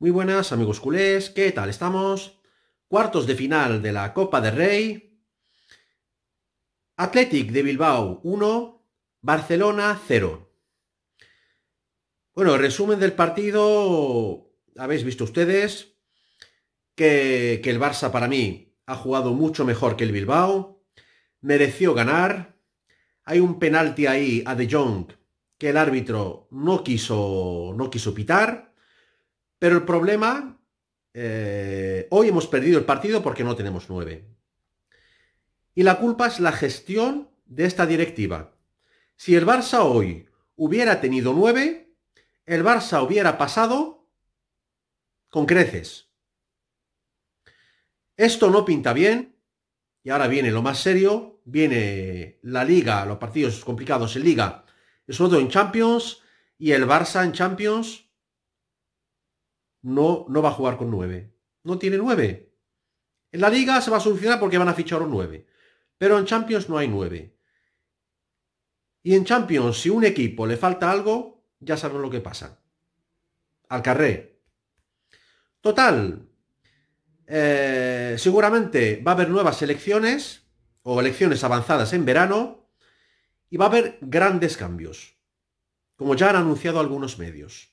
Muy buenas amigos culés, ¿qué tal estamos? Cuartos de final de la Copa del Rey. Athletic de Bilbao 1, Barcelona 0. Bueno, resumen del partido, habéis visto ustedes que, el Barça para mí ha jugado mucho mejor que el Bilbao, mereció ganar, hay un penalti ahí a De Jong que el árbitro no quiso, no quiso pitar. Pero el problema, eh, hoy hemos perdido el partido porque no tenemos nueve. Y la culpa es la gestión de esta directiva. Si el Barça hoy hubiera tenido nueve, el Barça hubiera pasado con creces. Esto no pinta bien, y ahora viene lo más serio, viene la liga, los partidos complicados en liga, sobre todo en Champions, y el Barça en Champions no, no va a jugar con 9. No tiene 9. En la liga se va a solucionar porque van a fichar un 9. Pero en Champions no hay 9. Y en Champions, si un equipo le falta algo, ya saben lo que pasa. Al carré. Total. Eh, seguramente va a haber nuevas elecciones o elecciones avanzadas en verano y va a haber grandes cambios, como ya han anunciado algunos medios.